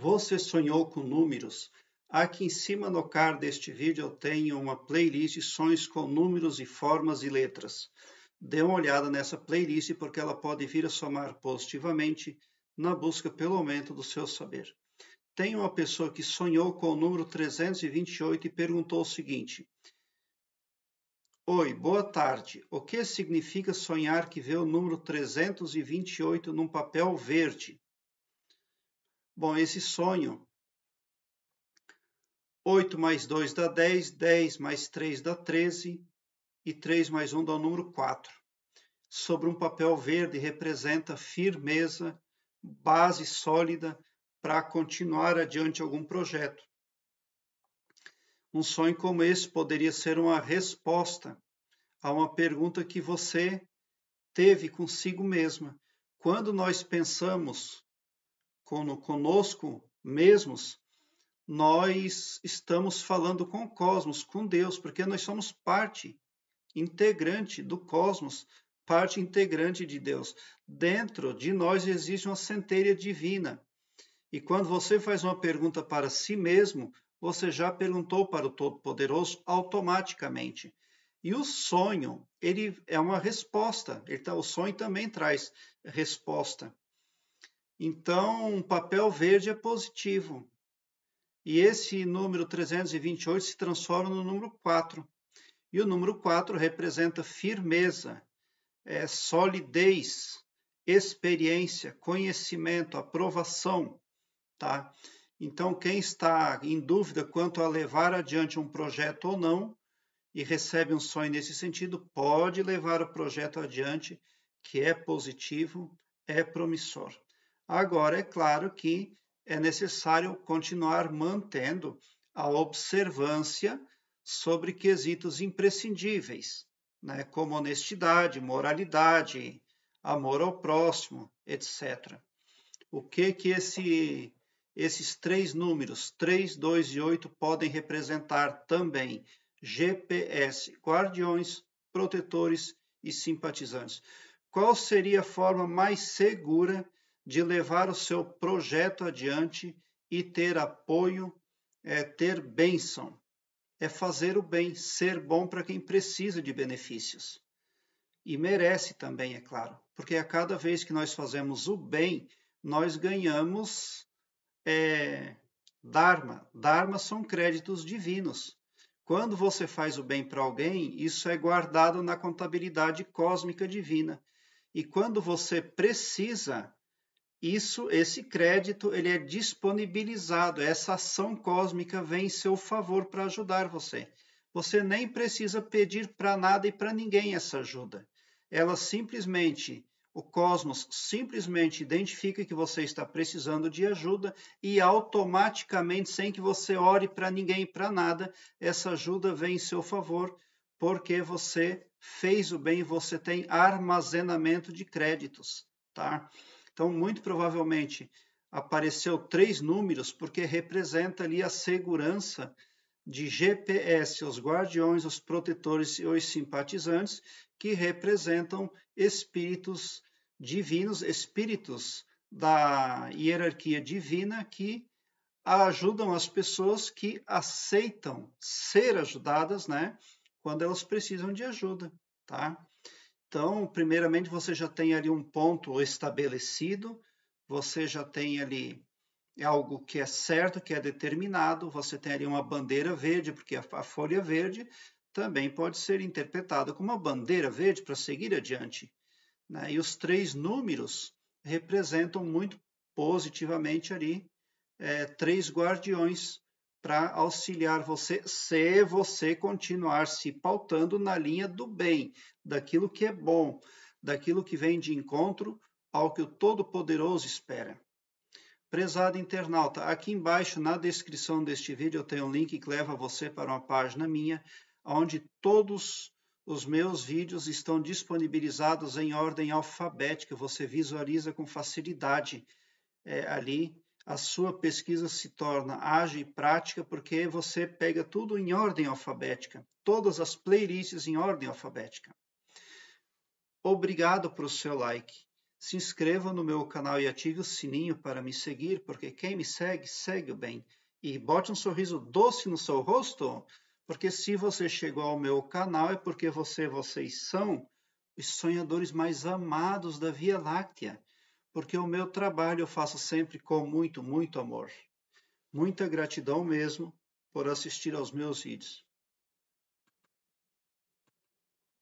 Você sonhou com números? Aqui em cima no card deste vídeo eu tenho uma playlist de sonhos com números e formas e letras. Dê uma olhada nessa playlist porque ela pode vir a somar positivamente na busca pelo aumento do seu saber. Tem uma pessoa que sonhou com o número 328 e perguntou o seguinte: Oi, boa tarde. O que significa sonhar que vê o número 328 num papel verde? Bom, esse sonho, 8 mais 2 dá 10, 10 mais 3 dá 13 e 3 mais 1 dá o número 4. Sobre um papel verde representa firmeza, base sólida para continuar adiante algum projeto. Um sonho como esse poderia ser uma resposta a uma pergunta que você teve consigo mesma. Quando nós pensamos conosco mesmos, nós estamos falando com o cosmos, com Deus, porque nós somos parte integrante do cosmos, parte integrante de Deus. Dentro de nós existe uma centelha divina. E quando você faz uma pergunta para si mesmo, você já perguntou para o Todo-Poderoso automaticamente. E o sonho, ele é uma resposta. Ele tá, o sonho também traz resposta. Então, papel verde é positivo. E esse número 328 se transforma no número 4. E o número 4 representa firmeza, é, solidez, experiência, conhecimento, aprovação. Tá? Então, quem está em dúvida quanto a levar adiante um projeto ou não e recebe um sonho nesse sentido, pode levar o projeto adiante, que é positivo, é promissor. Agora, é claro que é necessário continuar mantendo a observância sobre quesitos imprescindíveis, né, como honestidade, moralidade, amor ao próximo, etc. O que que esse, esses três números, 3, 2 e 8, podem representar também? GPS, guardiões, protetores e simpatizantes. Qual seria a forma mais segura de de levar o seu projeto adiante e ter apoio, é ter bênção, é fazer o bem, ser bom para quem precisa de benefícios. E merece também, é claro, porque a cada vez que nós fazemos o bem, nós ganhamos é, Dharma. Dharma são créditos divinos. Quando você faz o bem para alguém, isso é guardado na contabilidade cósmica divina. E quando você precisa isso, esse crédito, ele é disponibilizado. Essa ação cósmica vem em seu favor para ajudar você. Você nem precisa pedir para nada e para ninguém essa ajuda. Ela simplesmente, o cosmos simplesmente identifica que você está precisando de ajuda e automaticamente, sem que você ore para ninguém e para nada, essa ajuda vem em seu favor porque você fez o bem, você tem armazenamento de créditos, tá? Então, muito provavelmente apareceu três números porque representa ali a segurança de GPS, os guardiões, os protetores e os simpatizantes, que representam espíritos divinos, espíritos da hierarquia divina que ajudam as pessoas que aceitam ser ajudadas, né? Quando elas precisam de ajuda, tá? Então, primeiramente, você já tem ali um ponto estabelecido, você já tem ali algo que é certo, que é determinado, você tem ali uma bandeira verde, porque a, a folha verde também pode ser interpretada como uma bandeira verde para seguir adiante. Né? E os três números representam muito positivamente ali é, três guardiões para auxiliar você, se você continuar se pautando na linha do bem, daquilo que é bom, daquilo que vem de encontro ao que o Todo-Poderoso espera. Prezado internauta, aqui embaixo na descrição deste vídeo eu tenho um link que leva você para uma página minha, onde todos os meus vídeos estão disponibilizados em ordem alfabética, você visualiza com facilidade é, ali a sua pesquisa se torna ágil e prática porque você pega tudo em ordem alfabética, todas as playlists em ordem alfabética. Obrigado pelo seu like. Se inscreva no meu canal e ative o sininho para me seguir, porque quem me segue, segue bem. E bote um sorriso doce no seu rosto, porque se você chegou ao meu canal é porque você, vocês são os sonhadores mais amados da Via Láctea porque o meu trabalho eu faço sempre com muito, muito amor. Muita gratidão mesmo por assistir aos meus vídeos.